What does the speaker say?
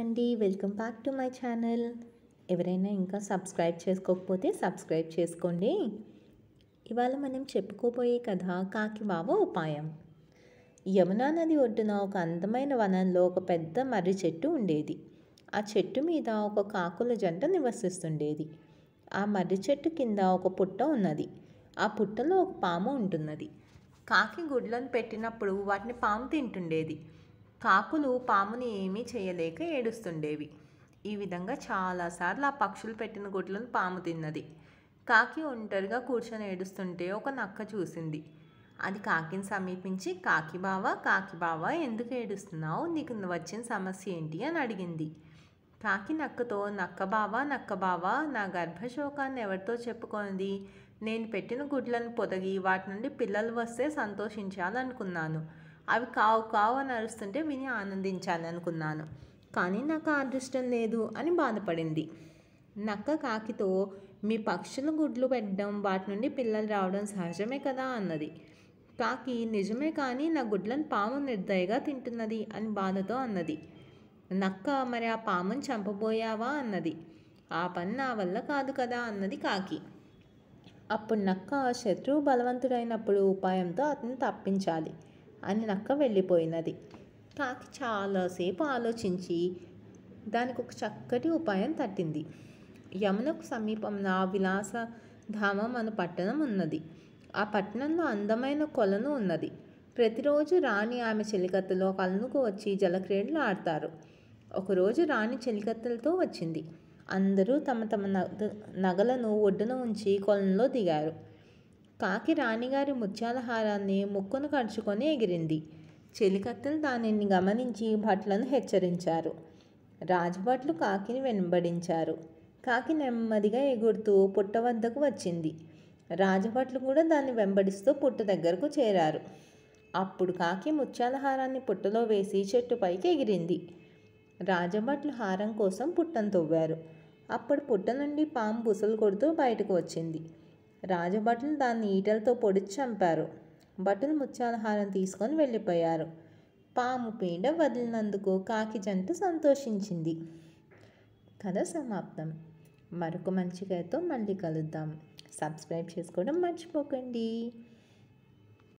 అండి welcome back to my channel ఎవరైనా ఇంకా సబ్స్క్రైబ్ చేసుకోకపోతే సబ్స్క్రైబ్ చేసుకోండి ఇవాళ మనం చెప్పుకోబోయే కథ బావ ఉపాయం యమునా నది ఒడ్డున ఒక అందమైన వనంలో ఒక పెద్ద మర్రి చెట్టు ఉండేది ఆ చెట్టు మీద ఒక కాకుల జంట నివసిస్తుండేది ఆ మర్రి చెట్టు కింద ఒక పుట్ట ఉన్నది ఆ పుట్టలో ఒక పాము ఉంటున్నది కాకి గుడ్లను పెట్టినప్పుడు వాటిని పాము తింటుండేది కాకులు పాముని ఏమీ చేయలేక ఏడుస్తుండేవి ఈ విధంగా చాలాసార్లు ఆ పక్షులు పెట్టిన గుడ్లను పాము తిన్నది కాకి ఒంటరిగా కూర్చొని ఏడుస్తుంటే ఒక నక్క చూసింది అది కాకిని సమీపించి కాకి బావ కాకి బావ ఎందుకు ఏడుస్తున్నావు నీకు వచ్చిన సమస్య ఏంటి అని అడిగింది కాకి నక్కతో నక్క బావ నక్క బావ నా గర్భశోకాన్ని ఎవరితో చెప్పుకొనిది నేను పెట్టిన గుడ్లను పొదగి వాటి నుండి పిల్లలు వస్తే సంతోషించాలనుకున్నాను అవి కావు కావు అని అరుస్తుంటే విని ఆనందించాలి అనుకున్నాను కానీ నాకు అదృష్టం లేదు అని బాధపడింది నక్క కాకితో మీ పక్షులు గుడ్లు పెట్టడం వాటి నుండి పిల్లలు రావడం సహజమే కదా అన్నది కాకి నిజమే కానీ నా గుడ్లను పాము నిర్దయగా తింటున్నది అని బాధతో అన్నది నక్క మరి ఆ పామును చంపబోయావా అన్నది ఆ పని నా వల్ల కాదు కదా అన్నది కాకి అప్పుడు నక్క శత్రువు బలవంతుడైనప్పుడు ఉపాయంతో అతను తప్పించాలి అని నక్క వెళ్ళిపోయినది కాకి చాలాసేపు ఆలోచించి దానికి ఒక చక్కటి ఉపాయం తట్టింది యమునకు సమీపంలో ఆ విలాస ధామం అను పట్టణం ఉన్నది ఆ పట్టణంలో అందమైన కొలను ఉన్నది ప్రతిరోజు రాణి ఆమె చెలికత్తలో కళ్ళుకు వచ్చి జలక్రీడలు ఆడతారు ఒకరోజు రాణి చెలికత్తలతో వచ్చింది అందరూ తమ తమ నగలను ఒడ్డున ఉంచి కొలంలో దిగారు కాకి రాణిగారి ముత్యాల హారాన్ని ముక్కును కడుచుకొని ఎగిరింది చెలికత్తెలు దానిని గమనించి భట్లను హెచ్చరించారు రాజభట్లు కాకిని వెంబడించారు కాకి నెమ్మదిగా ఎగురుతూ పుట్ట వద్దకు వచ్చింది రాజభట్లు కూడా దాన్ని వెంబడిస్తూ పుట్ట దగ్గరకు చేరారు అప్పుడు కాకి ముత్యాల హారాన్ని పుట్టలో వేసి చెట్టు పైకి ఎగిరింది రాజభట్లు హారం కోసం పుట్టను తవ్వారు అప్పుడు పుట్ట నుండి పాము బుసలు కొడుతూ బయటకు వచ్చింది రాజభటులు దాన్ని ఈటలతో పొడిచి చంపారు భటులు ముత్యాలహారం తీసుకొని వెళ్ళిపోయారు పాము పీడ వదిలినందుకు కాకి జంట సంతోషించింది కథ సమాప్తం మరొక మంచి కథతో మళ్ళీ కలుద్దాం సబ్స్క్రైబ్ చేసుకోవడం మర్చిపోకండి